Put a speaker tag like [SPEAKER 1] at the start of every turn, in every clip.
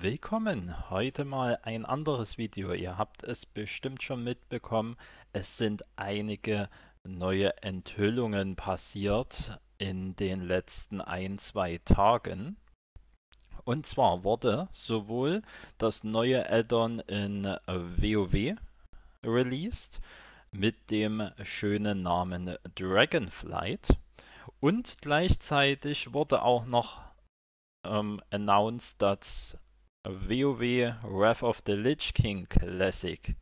[SPEAKER 1] Willkommen! Heute mal ein anderes Video. Ihr habt es bestimmt schon mitbekommen, es sind einige neue Enthüllungen passiert in den letzten ein, zwei Tagen. Und zwar wurde sowohl das neue Addon in WoW äh, released mit dem schönen Namen Dragonflight und gleichzeitig wurde auch noch ähm, announced, dass WoW Wrath of the Lich King Classic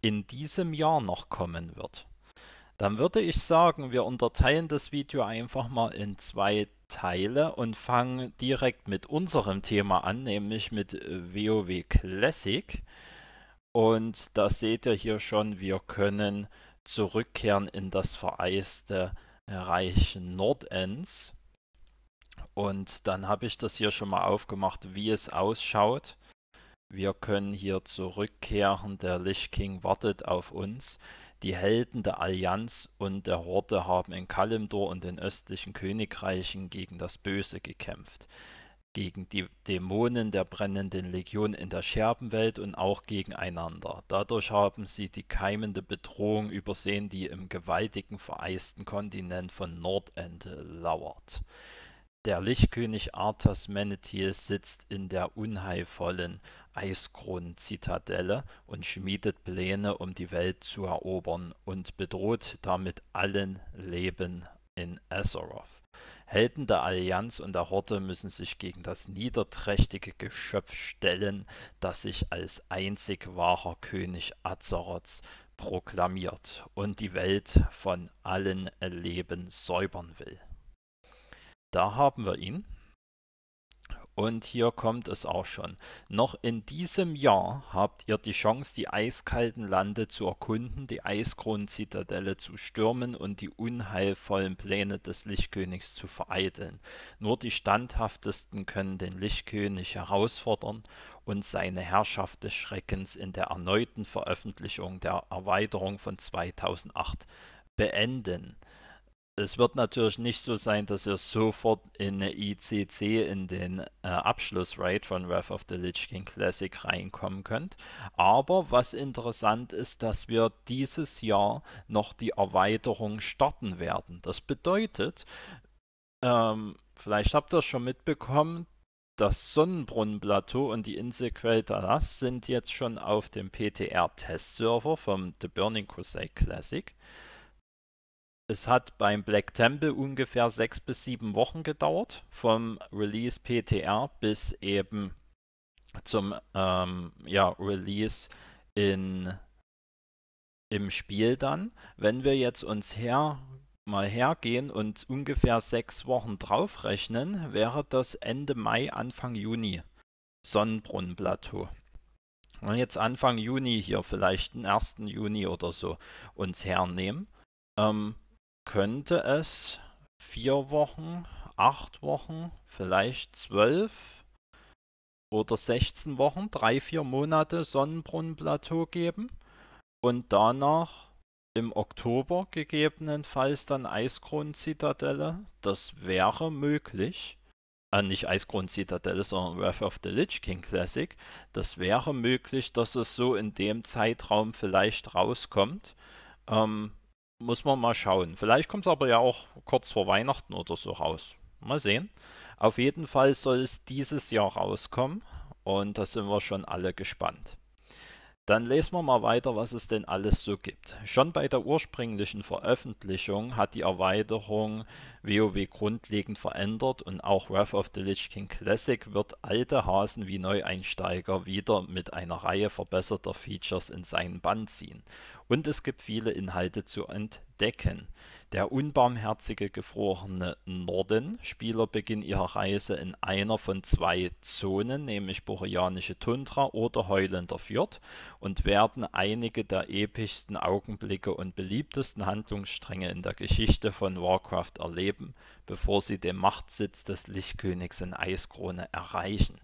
[SPEAKER 1] in diesem Jahr noch kommen wird, dann würde ich sagen, wir unterteilen das Video einfach mal in zwei Teile und fangen direkt mit unserem Thema an, nämlich mit WoW Classic. Und da seht ihr hier schon, wir können zurückkehren in das vereiste Reich Nordends. Und dann habe ich das hier schon mal aufgemacht, wie es ausschaut. Wir können hier zurückkehren, der Lich King wartet auf uns. Die Helden der Allianz und der Horde haben in Kalimdor und den östlichen Königreichen gegen das Böse gekämpft. Gegen die Dämonen der brennenden Legion in der Scherbenwelt und auch gegeneinander. Dadurch haben sie die keimende Bedrohung übersehen, die im gewaltigen vereisten Kontinent von Nordende lauert. Der Lichtkönig Arthas Menetius sitzt in der unheilvollen Eiskronen-Zitadelle und schmiedet Pläne, um die Welt zu erobern und bedroht damit allen Leben in Azeroth. Helden der Allianz und der Horde müssen sich gegen das niederträchtige Geschöpf stellen, das sich als einzig wahrer König Azeroths proklamiert und die Welt von allen Leben säubern will. Da haben wir ihn. Und hier kommt es auch schon. Noch in diesem Jahr habt ihr die Chance, die eiskalten Lande zu erkunden, die Eiskronenzitadelle zu stürmen und die unheilvollen Pläne des Lichtkönigs zu vereiteln. Nur die Standhaftesten können den Lichtkönig herausfordern und seine Herrschaft des Schreckens in der erneuten Veröffentlichung der Erweiterung von 2008 beenden es wird natürlich nicht so sein, dass ihr sofort in eine ICC, in den äh, Abschlussrate von Wrath of the Lich King Classic reinkommen könnt. Aber was interessant ist, dass wir dieses Jahr noch die Erweiterung starten werden. Das bedeutet, ähm, vielleicht habt ihr es schon mitbekommen, das Sonnenbrunnenplateau und die Insel Quel'Talas sind jetzt schon auf dem PTR-Testserver vom The Burning Crusade Classic es hat beim Black Temple ungefähr sechs bis sieben Wochen gedauert, vom Release PTR bis eben zum ähm, ja, Release in, im Spiel dann. Wenn wir jetzt uns her mal hergehen und ungefähr sechs Wochen draufrechnen, wäre das Ende Mai, Anfang Juni Sonnenbrunnenplateau. Wenn wir jetzt Anfang Juni hier vielleicht den 1. Juni oder so uns hernehmen. Ähm, könnte es vier Wochen, acht Wochen, vielleicht zwölf oder 16 Wochen, drei, vier Monate Sonnenbrunnenplateau geben und danach im Oktober gegebenenfalls dann Eisgrundzitadelle. Das wäre möglich. Äh, nicht Eisgrundzitadelle, sondern Wrath of the Lich King Classic. Das wäre möglich, dass es so in dem Zeitraum vielleicht rauskommt. Ähm, muss man mal schauen. Vielleicht kommt es aber ja auch kurz vor Weihnachten oder so raus. Mal sehen. Auf jeden Fall soll es dieses Jahr rauskommen und da sind wir schon alle gespannt. Dann lesen wir mal weiter, was es denn alles so gibt. Schon bei der ursprünglichen Veröffentlichung hat die Erweiterung WoW grundlegend verändert und auch Wrath of the Lich King Classic wird alte Hasen wie Neueinsteiger wieder mit einer Reihe verbesserter Features in seinen Bann ziehen. Und es gibt viele Inhalte zu entdecken. Der unbarmherzige gefrorene Norden. Spieler beginnen ihre Reise in einer von zwei Zonen, nämlich boreanische Tundra oder Heulender Fjord, und werden einige der epischsten Augenblicke und beliebtesten Handlungsstränge in der Geschichte von Warcraft erleben überleben, bevor sie den Machtsitz des Lichtkönigs in Eiskrone erreichen.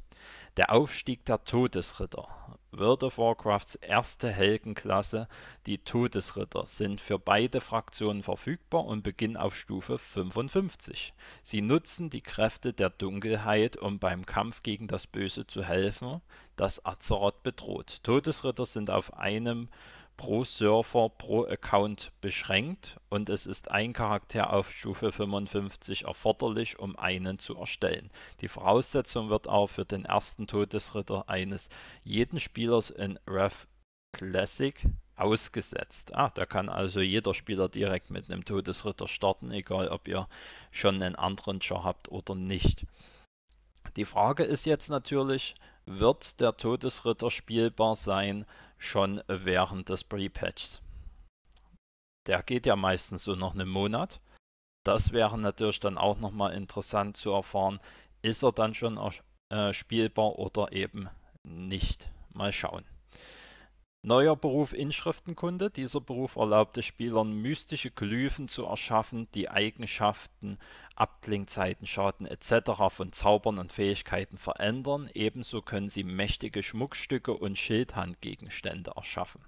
[SPEAKER 1] Der Aufstieg der Todesritter. World of Warcrafts erste Heldenklasse, die Todesritter, sind für beide Fraktionen verfügbar und beginnen auf Stufe 55. Sie nutzen die Kräfte der Dunkelheit, um beim Kampf gegen das Böse zu helfen, das Azeroth bedroht. Todesritter sind auf einem pro Surfer, pro Account beschränkt und es ist ein Charakter auf Stufe 55 erforderlich, um einen zu erstellen. Die Voraussetzung wird auch für den ersten Todesritter eines jeden Spielers in Rev Classic ausgesetzt. Ah, da kann also jeder Spieler direkt mit einem Todesritter starten, egal ob ihr schon einen anderen Char habt oder nicht. Die Frage ist jetzt natürlich, wird der Todesritter spielbar sein, schon während des Pre-Patchs. Der geht ja meistens so noch einen Monat. Das wäre natürlich dann auch nochmal interessant zu erfahren, ist er dann schon äh, spielbar oder eben nicht. Mal schauen. Neuer Beruf Inschriftenkunde. Dieser Beruf erlaubte Spielern, mystische Glyphen zu erschaffen, die Eigenschaften, Abklingzeiten, Schaden etc. von Zaubern und Fähigkeiten verändern. Ebenso können sie mächtige Schmuckstücke und Schildhandgegenstände erschaffen.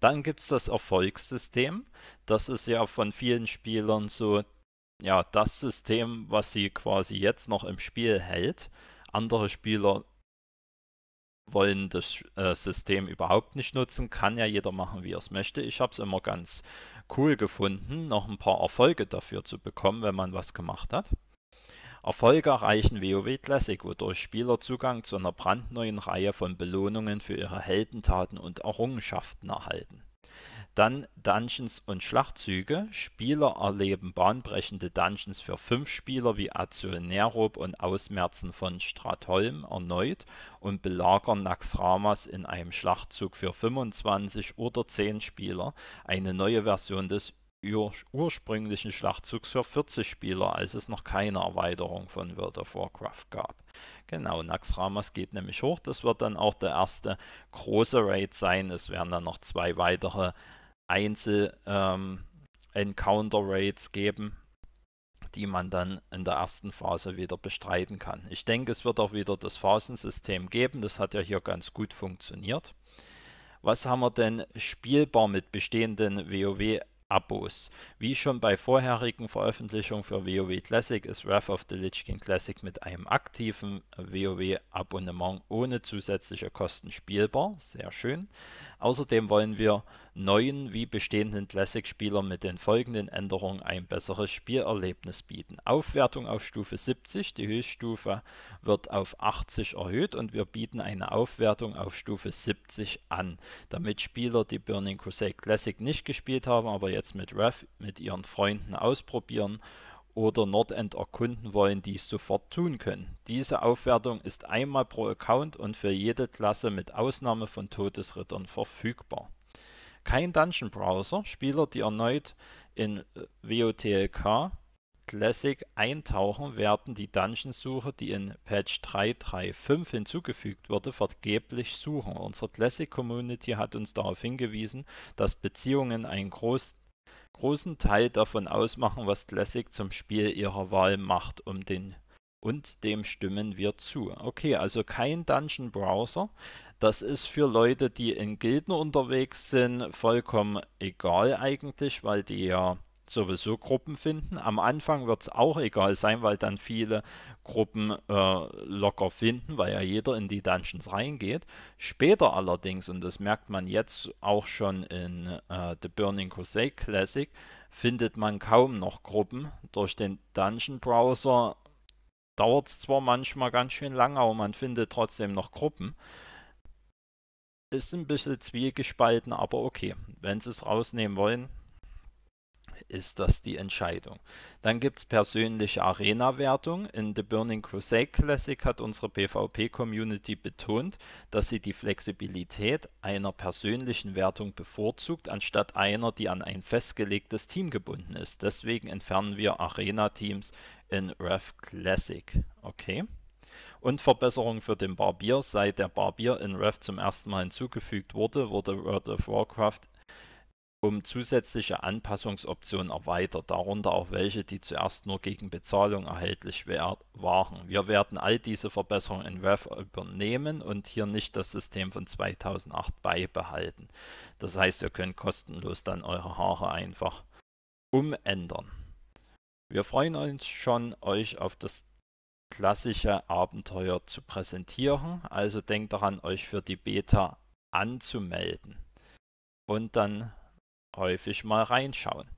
[SPEAKER 1] Dann gibt es das Erfolgssystem. Das ist ja von vielen Spielern so ja, das System, was sie quasi jetzt noch im Spiel hält. Andere Spieler wollen das äh, System überhaupt nicht nutzen, kann ja jeder machen, wie er es möchte. Ich habe es immer ganz cool gefunden, noch ein paar Erfolge dafür zu bekommen, wenn man was gemacht hat. Erfolge erreichen WoW Classic, wodurch Spieler Zugang zu einer brandneuen Reihe von Belohnungen für ihre Heldentaten und Errungenschaften erhalten. Dann Dungeons und Schlachtzüge. Spieler erleben bahnbrechende Dungeons für fünf Spieler wie Azul Azionerob und Ausmerzen von Stratholm erneut und belagern Naxramas in einem Schlachtzug für 25 oder 10 Spieler. Eine neue Version des ur ursprünglichen Schlachtzugs für 40 Spieler, als es noch keine Erweiterung von World of Warcraft gab. Genau, Naxramas geht nämlich hoch. Das wird dann auch der erste große Raid sein. Es werden dann noch zwei weitere Einzel-Encounter-Raids ähm, geben, die man dann in der ersten Phase wieder bestreiten kann. Ich denke, es wird auch wieder das Phasensystem geben. Das hat ja hier ganz gut funktioniert. Was haben wir denn spielbar mit bestehenden WoW Abos. Wie schon bei vorherigen Veröffentlichungen für WoW Classic ist Wrath of the Lich King Classic mit einem aktiven WoW-Abonnement ohne zusätzliche Kosten spielbar. Sehr schön. Außerdem wollen wir neuen wie bestehenden Classic-Spielern mit den folgenden Änderungen ein besseres Spielerlebnis bieten. Aufwertung auf Stufe 70, die Höchststufe wird auf 80 erhöht und wir bieten eine Aufwertung auf Stufe 70 an, damit Spieler, die Burning Crusade Classic nicht gespielt haben, aber jetzt mit Rev mit ihren Freunden ausprobieren oder Nordend erkunden wollen, dies sofort tun können. Diese Aufwertung ist einmal pro Account und für jede Klasse mit Ausnahme von Todesrittern verfügbar. Kein Dungeon Browser, Spieler, die erneut in äh, WOTLK Classic eintauchen, werden die Dungeonsuche, die in Patch 3.3.5 hinzugefügt wurde, vergeblich suchen. Unsere Classic Community hat uns darauf hingewiesen, dass Beziehungen einen großen großen Teil davon ausmachen, was Classic zum Spiel ihrer Wahl macht, um den und dem stimmen wir zu. Okay, also kein Dungeon Browser. Das ist für Leute, die in Gilden unterwegs sind, vollkommen egal eigentlich, weil die ja sowieso Gruppen finden. Am Anfang wird es auch egal sein, weil dann viele Gruppen äh, locker finden, weil ja jeder in die Dungeons reingeht. Später allerdings, und das merkt man jetzt auch schon in äh, The Burning Crusade Classic, findet man kaum noch Gruppen. Durch den Dungeon Browser dauert es zwar manchmal ganz schön lange, aber man findet trotzdem noch Gruppen. Ist ein bisschen zwiegespalten, aber okay. Wenn sie es rausnehmen wollen, ist das die Entscheidung. Dann gibt es persönliche Arena-Wertung. In The Burning Crusade Classic hat unsere PvP-Community betont, dass sie die Flexibilität einer persönlichen Wertung bevorzugt, anstatt einer, die an ein festgelegtes Team gebunden ist. Deswegen entfernen wir Arena-Teams in Rev Classic. Okay. Und Verbesserung für den Barbier. Seit der Barbier in Rev zum ersten Mal hinzugefügt wurde, wurde World of Warcraft um zusätzliche Anpassungsoptionen erweitert, darunter auch welche, die zuerst nur gegen Bezahlung erhältlich waren. Wir werden all diese Verbesserungen in WEF übernehmen und hier nicht das System von 2008 beibehalten. Das heißt, ihr könnt kostenlos dann eure Haare einfach umändern. Wir freuen uns schon, euch auf das klassische Abenteuer zu präsentieren. Also denkt daran, euch für die Beta anzumelden. Und dann häufig mal reinschauen.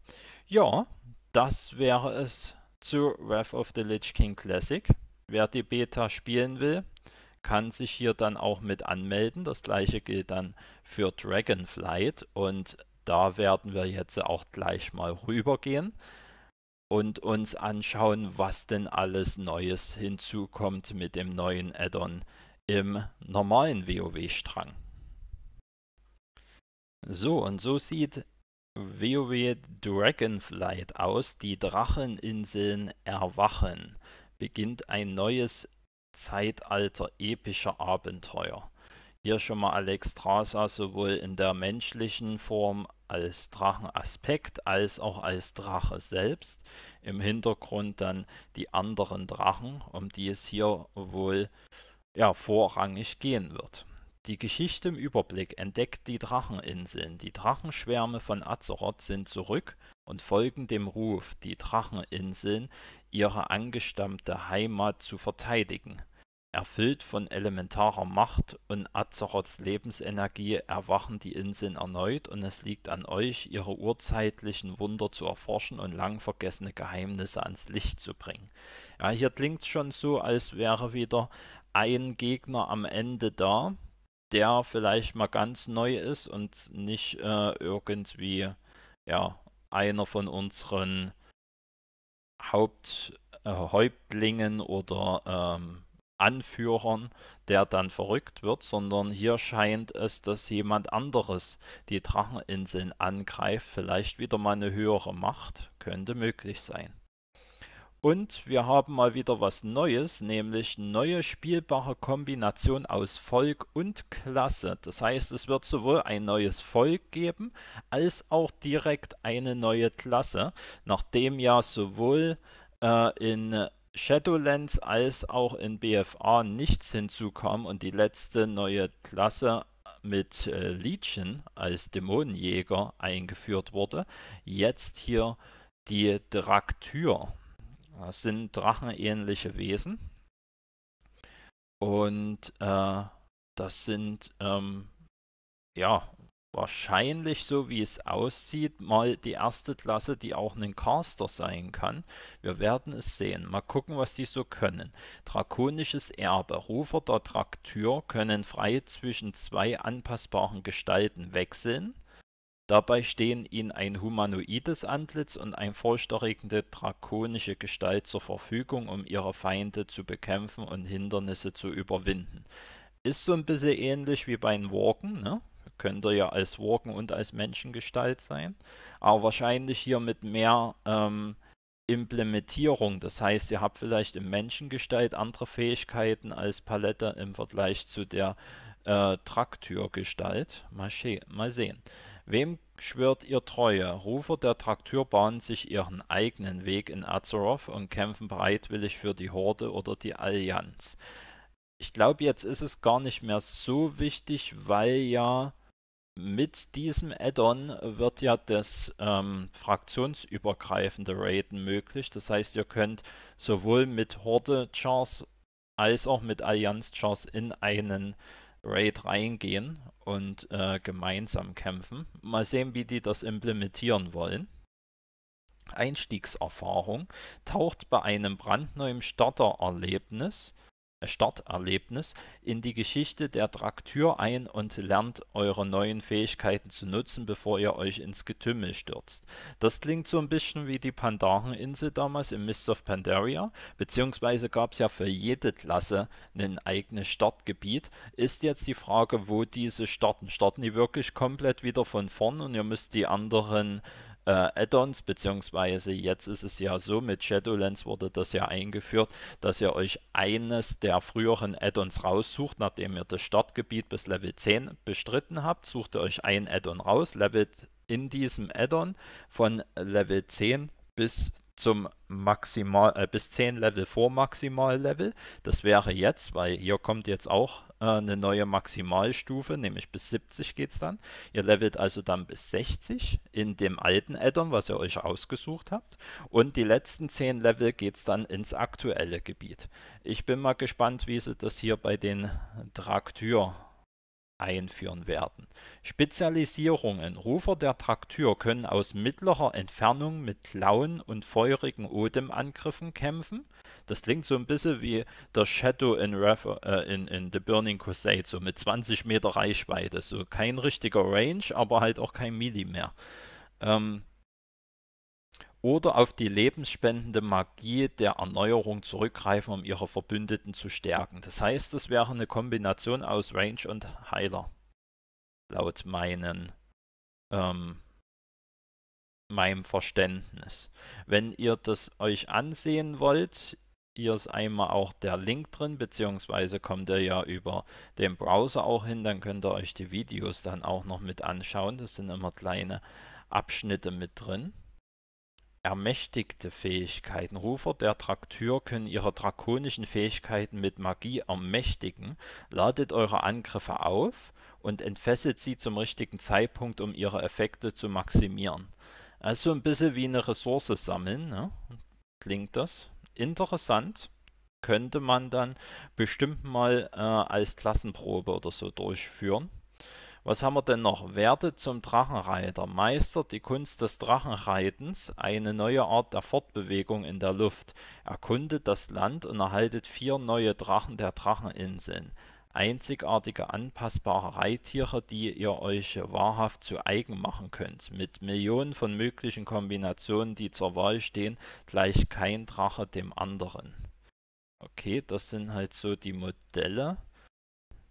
[SPEAKER 1] Ja, das wäre es zu Wrath of the Lich King Classic. Wer die Beta spielen will, kann sich hier dann auch mit anmelden. Das gleiche gilt dann für Dragonflight und da werden wir jetzt auch gleich mal rübergehen und uns anschauen, was denn alles Neues hinzukommt mit dem neuen Addon im normalen WoW-Strang. So, und so sieht WoW Dragonflight aus Die Dracheninseln erwachen. Beginnt ein neues Zeitalter epischer Abenteuer. Hier schon mal Alex Strasa sowohl in der menschlichen Form als Drachenaspekt als auch als Drache selbst. Im Hintergrund dann die anderen Drachen, um die es hier wohl ja, vorrangig gehen wird. Die Geschichte im Überblick entdeckt die Dracheninseln. Die Drachenschwärme von Azeroth sind zurück und folgen dem Ruf, die Dracheninseln, ihre angestammte Heimat zu verteidigen. Erfüllt von elementarer Macht und Azeroths Lebensenergie erwachen die Inseln erneut und es liegt an euch, ihre urzeitlichen Wunder zu erforschen und lang vergessene Geheimnisse ans Licht zu bringen. Ja, hier klingt's schon so, als wäre wieder ein Gegner am Ende da, der vielleicht mal ganz neu ist und nicht äh, irgendwie ja einer von unseren Haupt äh, Häuptlingen oder ähm, Anführern, der dann verrückt wird, sondern hier scheint es, dass jemand anderes die Dracheninseln angreift, vielleicht wieder mal eine höhere Macht, könnte möglich sein. Und wir haben mal wieder was Neues, nämlich neue spielbare Kombination aus Volk und Klasse. Das heißt, es wird sowohl ein neues Volk geben, als auch direkt eine neue Klasse, nachdem ja sowohl äh, in Shadowlands als auch in BFA nichts hinzukam und die letzte neue Klasse mit äh, Legion als Dämonenjäger eingeführt wurde, jetzt hier die Draktür es äh, sind drachenähnliche Wesen. Und äh, das sind, ähm, ja, wahrscheinlich so wie es aussieht, mal die erste Klasse, die auch ein Caster sein kann. Wir werden es sehen. Mal gucken, was die so können. Drakonisches Erbe. Rufer der Traktür können frei zwischen zwei anpassbaren Gestalten wechseln. Dabei stehen ihnen ein humanoides Antlitz und eine vollständige drakonische Gestalt zur Verfügung, um ihre Feinde zu bekämpfen und Hindernisse zu überwinden. Ist so ein bisschen ähnlich wie bei den Walken, ne? Könnte ja als Walken und als Menschengestalt sein. Aber wahrscheinlich hier mit mehr ähm, Implementierung. Das heißt, ihr habt vielleicht im Menschengestalt andere Fähigkeiten als Palette im Vergleich zu der äh, Traktürgestalt. Mal, mal sehen. Wem schwört ihr Treue, Rufer der Traktür bahnen sich ihren eigenen Weg in Azeroth und kämpfen bereitwillig für die Horde oder die Allianz. Ich glaube, jetzt ist es gar nicht mehr so wichtig, weil ja mit diesem Add-on wird ja das ähm, fraktionsübergreifende Raiden möglich. Das heißt, ihr könnt sowohl mit Horde-Chars als auch mit Allianz-Chars in einen Raid reingehen und äh, gemeinsam kämpfen. Mal sehen, wie die das implementieren wollen. Einstiegserfahrung taucht bei einem brandneuen Startererlebnis erlebnis Starterlebnis in die Geschichte der Traktür ein und lernt eure neuen Fähigkeiten zu nutzen, bevor ihr euch ins Getümmel stürzt. Das klingt so ein bisschen wie die Pandareninsel damals im Mists of Pandaria, beziehungsweise gab es ja für jede Klasse ein eigenes Startgebiet. Ist jetzt die Frage, wo diese starten. Starten die wirklich komplett wieder von vorn und ihr müsst die anderen äh, Add-ons, beziehungsweise jetzt ist es ja so, mit Shadowlands wurde das ja eingeführt, dass ihr euch eines der früheren Add-ons raussucht, nachdem ihr das Startgebiet bis Level 10 bestritten habt, sucht ihr euch ein Add-on raus, levelt in diesem Add-on von Level 10 bis zum Maximal, äh, bis 10 Level vor Maximal Level. Das wäre jetzt, weil hier kommt jetzt auch äh, eine neue Maximalstufe, nämlich bis 70 geht es dann. Ihr levelt also dann bis 60 in dem alten Addon, was ihr euch ausgesucht habt. Und die letzten 10 Level geht es dann ins aktuelle Gebiet. Ich bin mal gespannt, wie sie das hier bei den Traktür einführen werden. Spezialisierungen Rufer der Traktür können aus mittlerer Entfernung mit Klauen und feurigen Odem-Angriffen kämpfen. Das klingt so ein bisschen wie der Shadow in, Ref äh, in, in The Burning Crusade, so mit 20 Meter Reichweite. So kein richtiger Range, aber halt auch kein Melee mehr. Ähm, oder auf die lebensspendende Magie der Erneuerung zurückgreifen, um ihre Verbündeten zu stärken. Das heißt, es wäre eine Kombination aus Range und Heiler. Laut meinen, ähm, meinem Verständnis. Wenn ihr das euch ansehen wollt, hier ist einmal auch der Link drin, beziehungsweise kommt ihr ja über den Browser auch hin, dann könnt ihr euch die Videos dann auch noch mit anschauen. Das sind immer kleine Abschnitte mit drin ermächtigte Fähigkeiten. Rufer der Traktyr können ihre drakonischen Fähigkeiten mit Magie ermächtigen. Ladet eure Angriffe auf und entfesselt sie zum richtigen Zeitpunkt, um ihre Effekte zu maximieren. Also ein bisschen wie eine Ressource sammeln, ne? klingt das. Interessant könnte man dann bestimmt mal äh, als Klassenprobe oder so durchführen. Was haben wir denn noch? Werde zum Drachenreiter. Meistert die Kunst des Drachenreitens, eine neue Art der Fortbewegung in der Luft. Erkundet das Land und erhaltet vier neue Drachen der Dracheninseln. Einzigartige anpassbare Reittiere, die ihr euch wahrhaft zu eigen machen könnt. Mit Millionen von möglichen Kombinationen, die zur Wahl stehen, gleicht kein Drache dem anderen. Okay, das sind halt so die Modelle.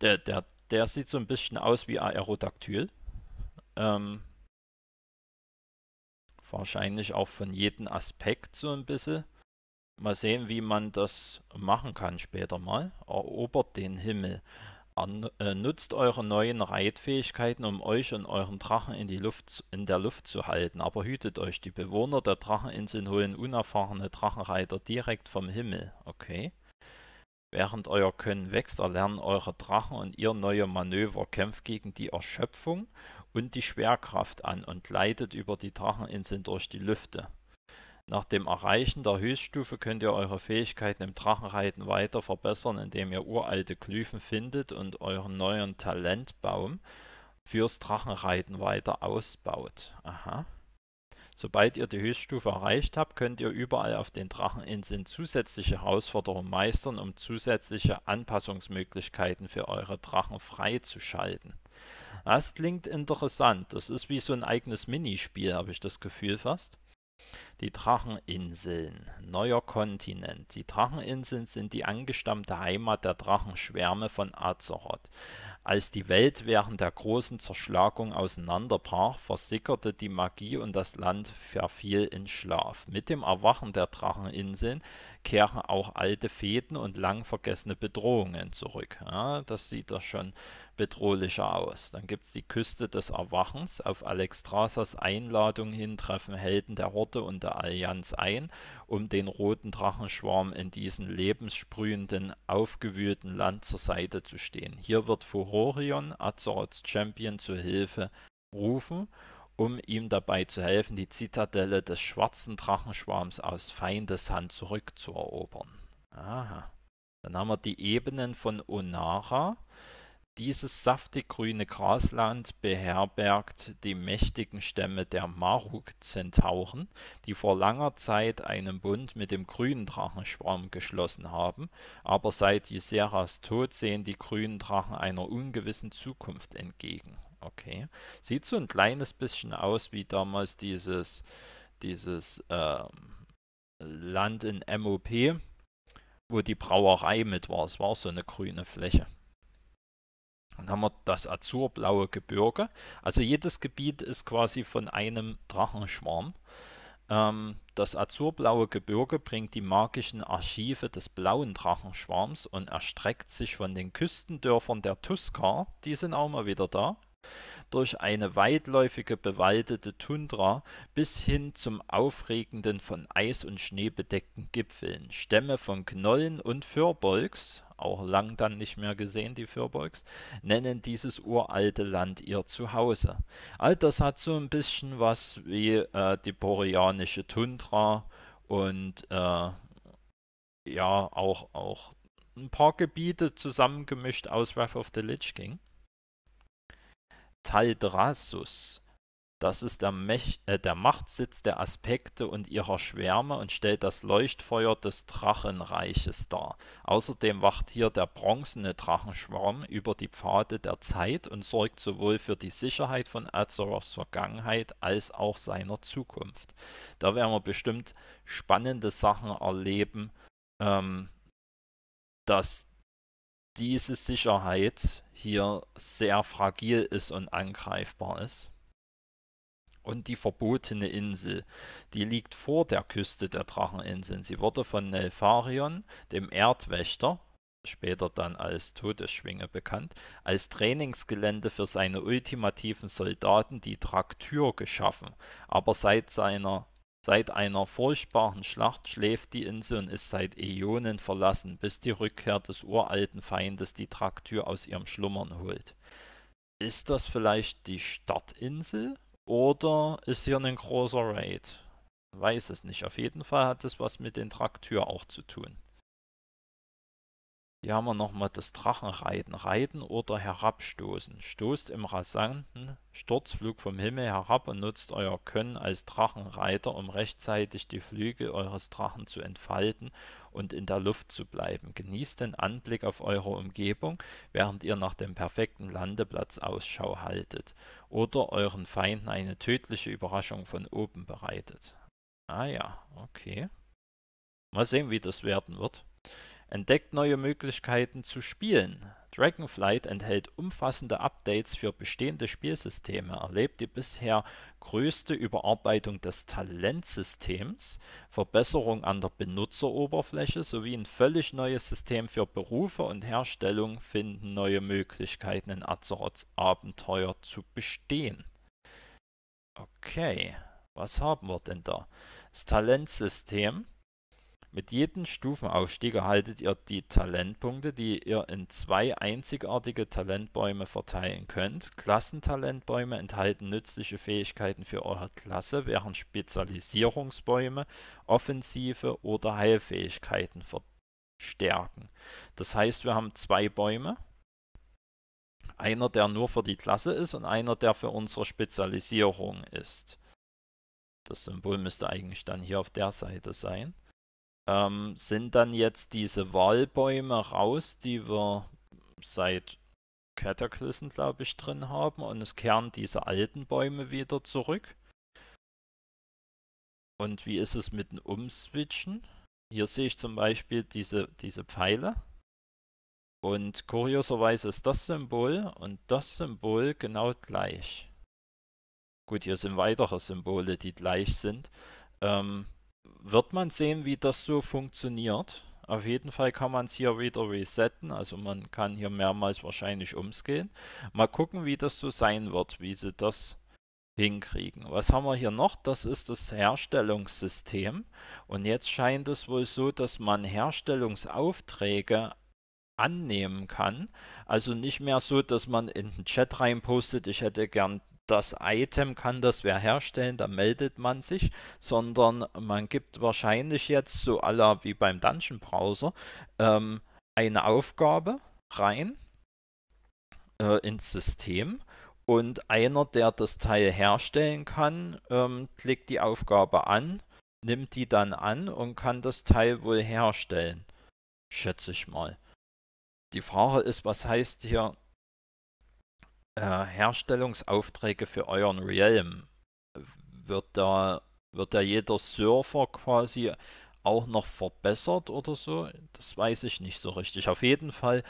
[SPEAKER 1] Der, der der sieht so ein bisschen aus wie Aerodactyl. Ähm, wahrscheinlich auch von jedem Aspekt so ein bisschen. Mal sehen, wie man das machen kann später mal. Erobert den Himmel. An, äh, nutzt eure neuen Reitfähigkeiten, um euch und euren Drachen in, die Luft, in der Luft zu halten. Aber hütet euch, die Bewohner der Dracheninseln holen unerfahrene Drachenreiter direkt vom Himmel. Okay. Während euer Können wächst, erlernen eure Drachen und ihr neue Manöver, kämpft gegen die Erschöpfung und die Schwerkraft an und leitet über die Dracheninseln durch die Lüfte. Nach dem Erreichen der Höchststufe könnt ihr eure Fähigkeiten im Drachenreiten weiter verbessern, indem ihr uralte Glyphen findet und euren neuen Talentbaum fürs Drachenreiten weiter ausbaut. Aha. Sobald ihr die Höchststufe erreicht habt, könnt ihr überall auf den Dracheninseln zusätzliche Herausforderungen meistern, um zusätzliche Anpassungsmöglichkeiten für eure Drachen freizuschalten. Das klingt interessant. Das ist wie so ein eigenes Minispiel, habe ich das Gefühl fast. Die Dracheninseln, neuer Kontinent. Die Dracheninseln sind die angestammte Heimat der Drachenschwärme von Azeroth. Als die Welt während der großen Zerschlagung auseinanderbrach, versickerte die Magie und das Land verfiel in Schlaf. Mit dem Erwachen der Dracheninseln kehren auch alte Fäden und lang vergessene Bedrohungen zurück. Ja, das sieht er schon bedrohlicher aus. Dann gibt es die Küste des Erwachens. Auf Alexstrasas Einladung hin treffen Helden der Horde und der Allianz ein, um den roten Drachenschwarm in diesem lebenssprühenden, aufgewühlten Land zur Seite zu stehen. Hier wird Furorion, Azeroths Champion, zu Hilfe rufen um ihm dabei zu helfen, die Zitadelle des schwarzen Drachenschwarms aus Feindeshand zurückzuerobern. Aha. Dann haben wir die Ebenen von Onara, dieses saftig grüne Grasland beherbergt die mächtigen Stämme der Maruk-Zentauren, die vor langer Zeit einen Bund mit dem grünen Drachenschwarm geschlossen haben, aber seit Yseras Tod sehen die grünen Drachen einer ungewissen Zukunft entgegen. Okay. Sieht so ein kleines bisschen aus wie damals dieses, dieses äh, Land in MOP, wo die Brauerei mit war. Es war so eine grüne Fläche. Dann haben wir das azurblaue Gebirge. Also jedes Gebiet ist quasi von einem Drachenschwarm. Ähm, das azurblaue Gebirge bringt die magischen Archive des blauen Drachenschwarms und erstreckt sich von den Küstendörfern der Tuskar, die sind auch mal wieder da, durch eine weitläufige bewaldete Tundra bis hin zum aufregenden von Eis und Schnee bedeckten Gipfeln. Stämme von Knollen und Firbolgs auch lang dann nicht mehr gesehen, die Firbolgs, nennen dieses uralte Land ihr Zuhause. All das hat so ein bisschen was wie äh, die boreanische Tundra und äh, ja, auch, auch ein paar Gebiete zusammengemischt aus Wrath of the Lich King. Taldrassus das ist der, Mech äh, der Machtsitz der Aspekte und ihrer Schwärme und stellt das Leuchtfeuer des Drachenreiches dar. Außerdem wacht hier der bronzene Drachenschwarm über die Pfade der Zeit und sorgt sowohl für die Sicherheit von Azeroths Vergangenheit als auch seiner Zukunft. Da werden wir bestimmt spannende Sachen erleben, ähm, dass diese Sicherheit hier sehr fragil ist und angreifbar ist und die verbotene Insel. Die liegt vor der Küste der Dracheninseln. Sie wurde von Nelfarion, dem Erdwächter, später dann als Todesschwinge bekannt, als Trainingsgelände für seine ultimativen Soldaten die Traktür geschaffen. Aber seit seiner Seit einer furchtbaren Schlacht schläft die Insel und ist seit Äonen verlassen, bis die Rückkehr des uralten Feindes die Traktür aus ihrem Schlummern holt. Ist das vielleicht die Stadtinsel? Oder ist hier ein großer Raid? Weiß es nicht. Auf jeden Fall hat es was mit den Traktür auch zu tun. Hier haben wir nochmal das Drachenreiten. Reiten oder herabstoßen. Stoßt im rasanten Sturzflug vom Himmel herab und nutzt euer Können als Drachenreiter, um rechtzeitig die Flügel eures Drachen zu entfalten und in der Luft zu bleiben. Genießt den Anblick auf eure Umgebung, während ihr nach dem perfekten Landeplatz Ausschau haltet oder euren Feinden eine tödliche Überraschung von oben bereitet. Ah ja, okay. Mal sehen, wie das werden wird entdeckt neue Möglichkeiten zu spielen. Dragonflight enthält umfassende Updates für bestehende Spielsysteme, erlebt die bisher größte Überarbeitung des Talentsystems, Verbesserung an der Benutzeroberfläche sowie ein völlig neues System für Berufe und Herstellung finden neue Möglichkeiten in Azeroths Abenteuer zu bestehen. Okay, was haben wir denn da? Das Talentsystem mit jedem Stufenaufstieg erhaltet ihr die Talentpunkte, die ihr in zwei einzigartige Talentbäume verteilen könnt. Klassentalentbäume enthalten nützliche Fähigkeiten für eure Klasse, während Spezialisierungsbäume offensive oder Heilfähigkeiten verstärken. Das heißt, wir haben zwei Bäume. Einer, der nur für die Klasse ist und einer, der für unsere Spezialisierung ist. Das Symbol müsste eigentlich dann hier auf der Seite sein. Ähm, sind dann jetzt diese Wahlbäume raus, die wir seit Cataclysm, glaube ich, drin haben und es kehren diese alten Bäume wieder zurück. Und wie ist es mit dem Umswitchen? Hier sehe ich zum Beispiel diese, diese Pfeile. Und kurioserweise ist das Symbol und das Symbol genau gleich. Gut, hier sind weitere Symbole, die gleich sind. Ähm, wird man sehen, wie das so funktioniert. Auf jeden Fall kann man es hier wieder resetten, also man kann hier mehrmals wahrscheinlich umscalen. Mal gucken, wie das so sein wird, wie sie das hinkriegen. Was haben wir hier noch? Das ist das Herstellungssystem. Und jetzt scheint es wohl so, dass man Herstellungsaufträge annehmen kann. Also nicht mehr so, dass man in den Chat reinpostet, ich hätte gern das Item kann das wer herstellen, da meldet man sich, sondern man gibt wahrscheinlich jetzt so aller wie beim Dungeon Browser ähm, eine Aufgabe rein äh, ins System und einer, der das Teil herstellen kann, ähm, klickt die Aufgabe an, nimmt die dann an und kann das Teil wohl herstellen. Schätze ich mal. Die Frage ist, was heißt hier äh, Herstellungsaufträge für euren Realm. Wird da, wird da jeder Surfer quasi auch noch verbessert oder so? Das weiß ich nicht so richtig. Auf jeden Fall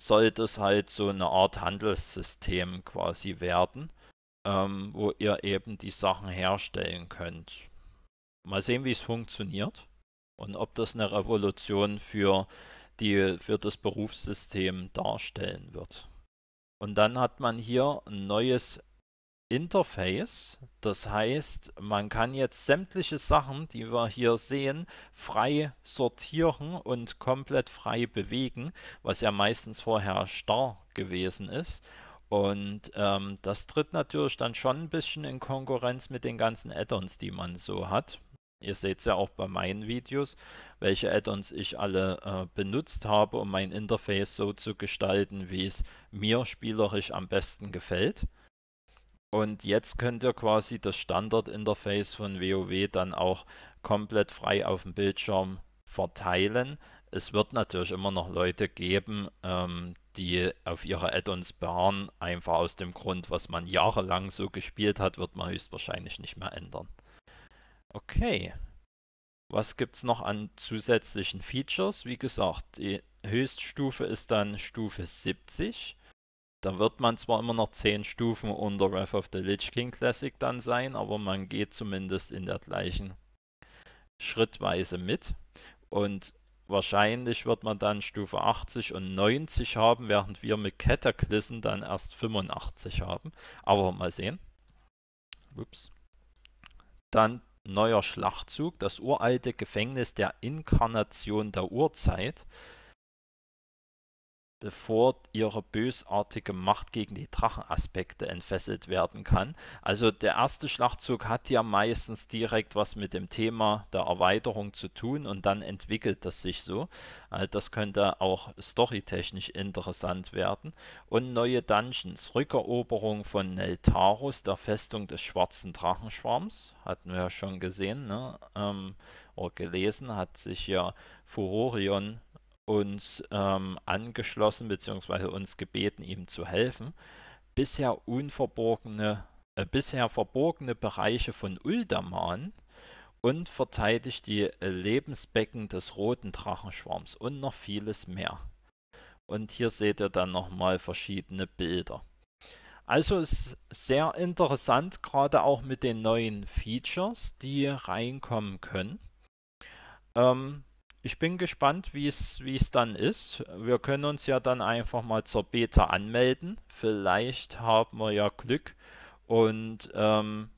[SPEAKER 1] soll das halt so eine Art Handelssystem quasi werden, ähm, wo ihr eben die Sachen herstellen könnt. Mal sehen, wie es funktioniert und ob das eine Revolution für, die, für das Berufssystem darstellen wird. Und dann hat man hier ein neues Interface. Das heißt, man kann jetzt sämtliche Sachen, die wir hier sehen, frei sortieren und komplett frei bewegen, was ja meistens vorher starr gewesen ist. Und ähm, das tritt natürlich dann schon ein bisschen in Konkurrenz mit den ganzen Add-ons, die man so hat. Ihr seht es ja auch bei meinen Videos, welche Add-ons ich alle äh, benutzt habe, um mein Interface so zu gestalten, wie es mir spielerisch am besten gefällt. Und jetzt könnt ihr quasi das Standard-Interface von WoW dann auch komplett frei auf dem Bildschirm verteilen. Es wird natürlich immer noch Leute geben, ähm, die auf ihre Add-ons beharren. Einfach aus dem Grund, was man jahrelang so gespielt hat, wird man höchstwahrscheinlich nicht mehr ändern. Okay. Was gibt es noch an zusätzlichen Features? Wie gesagt, die Höchststufe ist dann Stufe 70. Da wird man zwar immer noch 10 Stufen unter Wrath of the Lich King Classic dann sein, aber man geht zumindest in der gleichen Schrittweise mit. Und wahrscheinlich wird man dann Stufe 80 und 90 haben, während wir mit Cataclysm dann erst 85 haben. Aber mal sehen. Ups. Dann neuer Schlachtzug, das uralte Gefängnis der Inkarnation der Urzeit, bevor ihre bösartige Macht gegen die Drachenaspekte entfesselt werden kann. Also der erste Schlachtzug hat ja meistens direkt was mit dem Thema der Erweiterung zu tun und dann entwickelt das sich so. Also das könnte auch storytechnisch interessant werden. Und neue Dungeons, Rückeroberung von Neltarus, der Festung des schwarzen Drachenschwarms, hatten wir ja schon gesehen ne? ähm, oder gelesen, hat sich ja Furorion uns ähm, angeschlossen bzw. uns gebeten, ihm zu helfen. Bisher unverborgene, äh, bisher verborgene Bereiche von Uldaman und verteidigt die äh, Lebensbecken des roten Drachenschwarms und noch vieles mehr. Und hier seht ihr dann nochmal verschiedene Bilder. Also ist sehr interessant, gerade auch mit den neuen Features, die reinkommen können. Ähm, ich bin gespannt, wie es dann ist. Wir können uns ja dann einfach mal zur Beta anmelden. Vielleicht haben wir ja Glück und ähm,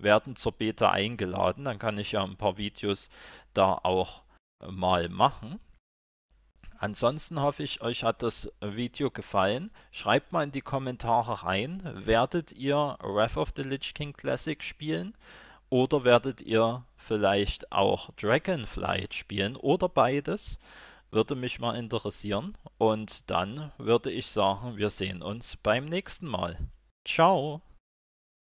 [SPEAKER 1] werden zur Beta eingeladen. Dann kann ich ja ein paar Videos da auch mal machen. Ansonsten hoffe ich, euch hat das Video gefallen. Schreibt mal in die Kommentare rein, werdet ihr Wrath of the Lich King Classic spielen? Oder werdet ihr vielleicht auch Dragonflight spielen oder beides? Würde mich mal interessieren. Und dann würde ich sagen, wir sehen uns beim nächsten Mal. Ciao!